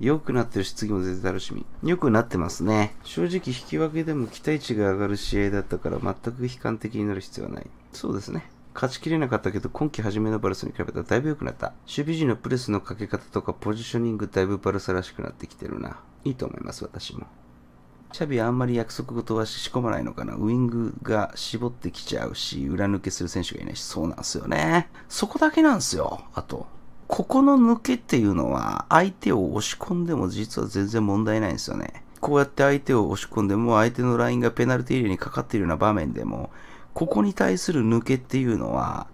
良くなってるし、次も全然楽しみ。良くなってますね。正直、引き分けでも期待値が上がる試合だったから、全く悲観的になる必要はない。そうですね。勝ちきれなかったけど、今季初めのバルサに比べたらだいぶ良くなった。守備時のプレスのかけ方とかポジショニングだいぶバルサらしくなってきてるな。いいと思います、私も。チャビあんまり約束事は仕込まないのかな。ウイングが絞ってきちゃうし、裏抜けする選手がいないし、そうなんすよね。そこだけなんすよ、あと。ここの抜けっていうのは、相手を押し込んでも実は全然問題ないんですよね。こうやって相手を押し込んでも、相手のラインがペナルティーエリアにかかっているような場面でも、ここに対する抜けっていうのは、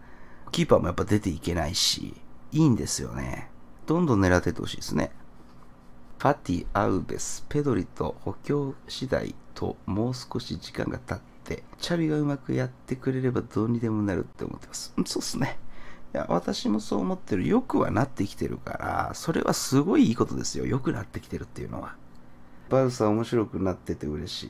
キーパーもやっぱ出ていけないし、いいんですよね。どんどん狙ってってほしいですね。パティ、アウベス、ペドリと補強次第ともう少し時間が経って、チャビがうまくやってくれればどうにでもなるって思ってます。そうっすね。いや、私もそう思ってる。よくはなってきてるから、それはすごいいいことですよ。よくなってきてるっていうのは。バウサー面白くなってて嬉し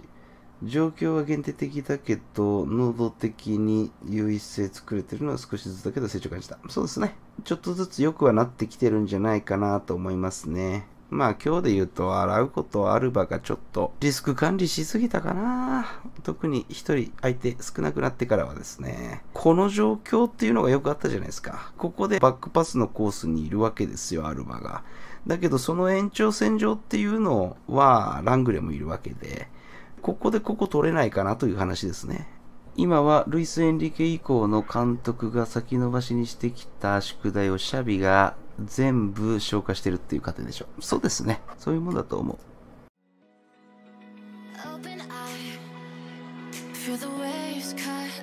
い。状況は限定的だけど、能動的に優位性作れてるのは少しずつだけど成長感じた。そうですね。ちょっとずつ良くはなってきてるんじゃないかなと思いますね。まあ今日で言うと洗うことあるばがちょっとリスク管理しすぎたかな。特に一人相手少なくなってからはですね、この状況っていうのがよくあったじゃないですか。ここでバックパスのコースにいるわけですよ、アルバが。だけどその延長線上っていうのはラングレもいるわけで、ここでここ取れないかなという話ですね。今はルイス・エンリケ以降の監督が先延ばしにしてきた宿題をシャビが全部消化してるっていう過程でしょそうですねそういうもんだと思う Feel the waves cut